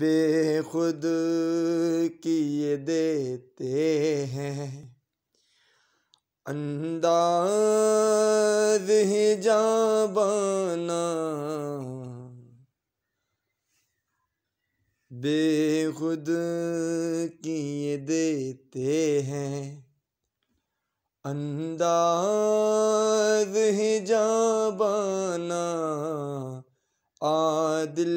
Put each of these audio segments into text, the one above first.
बेखुद किए देते हैं अंदाज ही जाबाना बेखुद किए देते हैं अंदाज ही जाबाना दिल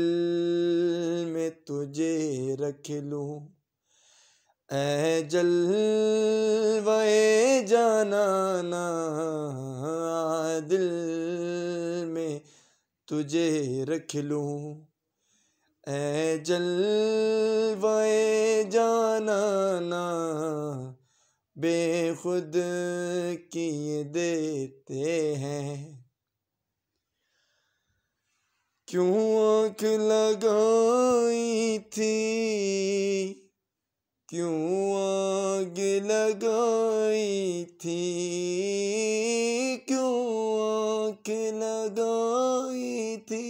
में तुझे रख लूँ ए जल वे जाना दिल में तुझे रख लूँ ए जल वे जाना बेखुद किए देते हैं क्यों आंख लगाई थी क्यों आग लगाई थी क्यों आंख लगाई थी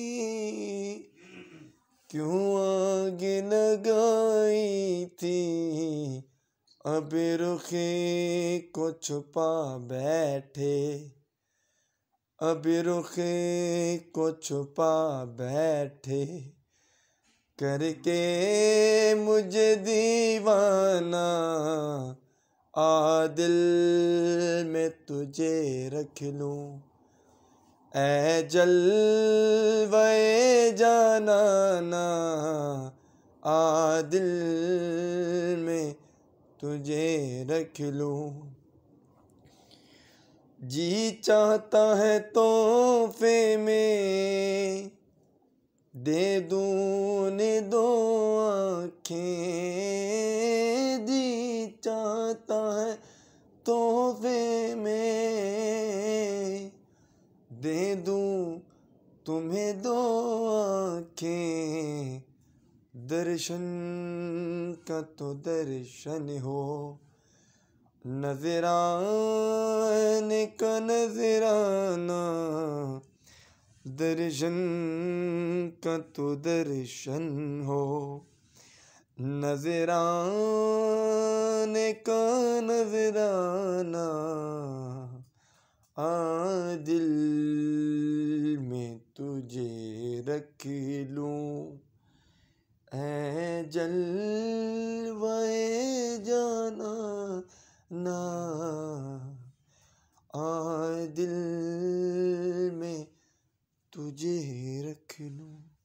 क्यों आग लगाई थी अब रुखे को छुपा बैठे अब रुखे को छुपा बैठे करके मुझे दीवाना आ दिल में तुझे रख लूँ ए जल वे जाना ना आ दिल में तुझे रख लूँ जी चाहता है तोहफे में दे दूँ दो आँखें जी चाहता है तोहफे में दे दूँ तुम्हें दो आँखें दर्शन का तो दर्शन हो नजरान का नजराना दर्शन का तो दर्शन हो नजरान का नजराना आ दिल में तुझे रख लूँ ऐ जलवे जाना ना आए दिल में तुझे रख लूँ